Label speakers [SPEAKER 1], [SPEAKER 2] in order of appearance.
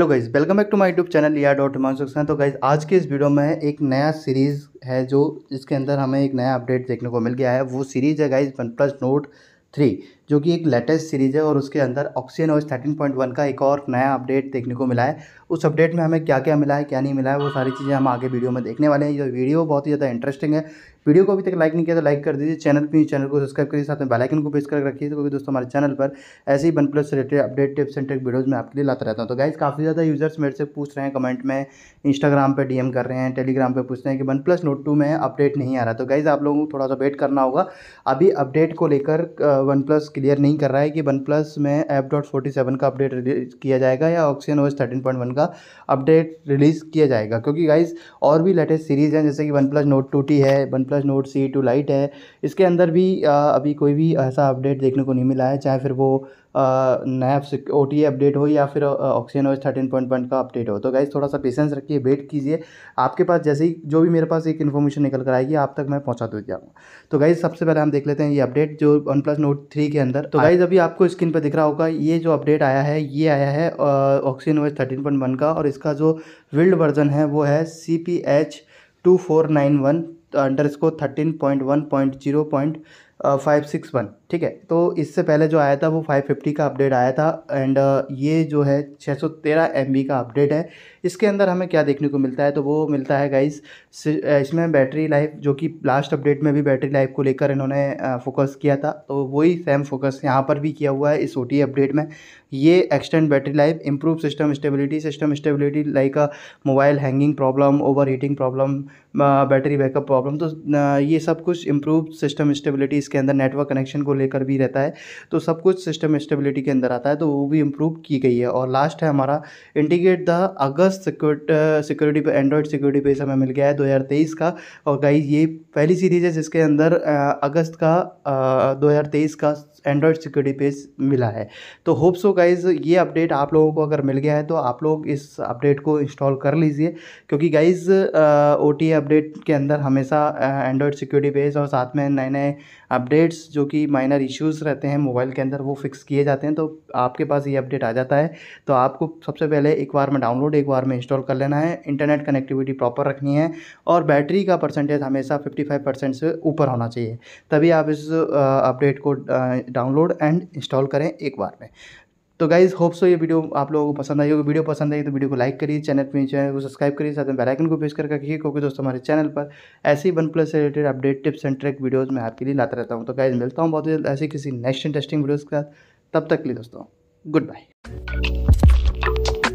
[SPEAKER 1] Hello guys welcome back to my YouTube channel या dot Himanshu तो guys आज के इस वीडियो में एक नया सीरीज़ है जो जिसके अंदर हमें एक नया अपडेट देखने को मिल गया है वो सीरीज़ है guys OnePlus Nord three जो कि एक लेटेस्ट सीरीज़ है और उसके अंदर ऑक्सीजन और थर्टीन पॉइंट वन का एक और नया अपडेट देखने को मिला है उस अपडेट में हमें क्या क्या मिला है क्या नहीं मिला है वो सारी चीज़ें हम आगे वीडियो में देखने वाले हैं ये वीडियो बहुत ही ज़्यादा इंटरेस्टिंग है वीडियो को अभी तक लाइक नहीं किया तो लाइक कर दीजिए चैनल पर चैनल को सब्सक्राइब करिए साथ में बेलाइकन को प्रेस कर रखिए तो क्योंकि दोस्तों हमारे चैनल पर ऐसे ही OnePlus related update tips and trick videos में आपके लिए लाता रहता हूँ तो गाइज़ काफ़ी ज़्यादा यूज़र्स मेरे से पूछ रहे हैं कमेंट में इंस्टाग्राम पर डी कर रहे हैं टेलीग्राम पर पूछ रहे हैं कि वन प्लस नोट टू में अपडेट नहीं आ रहा तो गाइज़ आप लोगों को थोड़ा सा वेट करना होगा अभी अपडेट को लेकर वन प्लस क्लियर नहीं कर रहा है कि वन प्लस में एप डॉट फोर्टी सेवन का अपडेट रिलीज किया जाएगा या Oxygen S thirteen point one का अपडेट रिलीज़ किया जाएगा क्योंकि गाइज और भी लेटेस्ट सीरीज़ हैं जैसे कि OnePlus Nord two T है OnePlus Nord C two lite है इसके अंदर भी अभी कोई भी ऐसा अपडेट देखने को नहीं मिला है चाहे फिर वो नया ओ टी अपडेट हो या फिर Oxygen S thirteen point one का अपडेट हो तो गाइज थोड़ा सा पेशेंस रखिए वेट कीजिए आपके पास जैसे ही जो भी मेरे पास एक इन्फॉर्मेशन निकल कर आएगी आप तक मैं पहुँचा दे जाऊँगा तो गाइज सबसे पहले हम देख लेते हैं ये अपडेट जो वन प्लस नोट थ्री के अंदर तो गाइज हाँ। अभी आपको स्क्रीन पर दिख रहा होगा ये जो अपडेट आया है ये आया है Oxygen S thirteen point one का और इसका जो विल्ड वर्जन है वो है C P H two four nine one under इसको thirteen point one point zero point five six one ठीक है तो इससे पहले जो आया था वो 550 का अपडेट आया था एंड uh, ये जो है 613 सौ का अपडेट है इसके अंदर हमें क्या देखने को मिलता है तो वो मिलता है गाइस इसमें बैटरी लाइफ जो कि लास्ट अपडेट में भी बैटरी लाइफ को लेकर इन्होंने फोकस किया था तो वही सेम फोकस यहाँ पर भी किया हुआ है इस ओ अपडेट में ये extend battery life improve system stability system stability like mobile hanging problem over heating problem battery backup problem तो ये सब कुछ इम्प्रूव सिस्टम स्टेबिलिटी इसके अंदर नेटवर्क कनेक्शन को लेकर भी रहता है तो सब कुछ सिस्टम स्टेबिलिटी के अंदर आता है तो वो भी इम्प्रूव की गई है और लास्ट है हमारा इंडिकेट द अगस्त सिक्योरिटी पर एंड्रॉयड सिक्योरिटी पर हमें मिल गया है दो का और गाइज ये पहली सीरीज है जिसके अंदर अगस्त uh, का uh, दो तेईस का एंड्रॉयड सिक्योरिटी पेज मिला है तो होप सो गाइज ये अपडेट आप लोगों को अगर मिल गया है तो आप लोग इस अपडेट को इंस्टॉल कर लीजिए क्योंकि गाइज ओ टी अपडेट के अंदर हमेशा एंड्रॉयड सिक्योरिटी पेज और साथ में नए नए अपडेट्स जो कि माइनस माइनर इश्यूज़ रहते हैं मोबाइल के अंदर वो फिक्स किए जाते हैं तो आपके पास ये अपडेट आ जाता है तो आपको सबसे पहले एक बार में डाउनलोड एक बार में इंस्टॉल कर लेना है इंटरनेट कनेक्टिविटी प्रॉपर रखनी है और बैटरी का परसेंटेज हमेशा फिफ्टी फाइव परसेंट से ऊपर होना चाहिए तभी आप इस अपडेट को डाउनलोड एंड इंस्टॉल करें एक बार में तो गाइज होप सो ये वीडियो आप लोगों को पसंद आई होगी वीडियो पसंद आई तो वीडियो को लाइक करिए चैनल पर चैनल को सब्सक्राइब करिए साथ में बेलाइकन को प्रेस करके रखिए क्योंकि दोस्तों हमारे चैनल पर ऐसे ही वन प्लस से related update tips and trick videos मैं आपके लिए लाता रहता हूँ तो गाइज मिलता हूँ बहुत जल्द ऐसे किसी नेक्स्ट इंटरेस्टिंग वीडियोज़ के साथ तब तक के लिए दोस्तों गुड बाय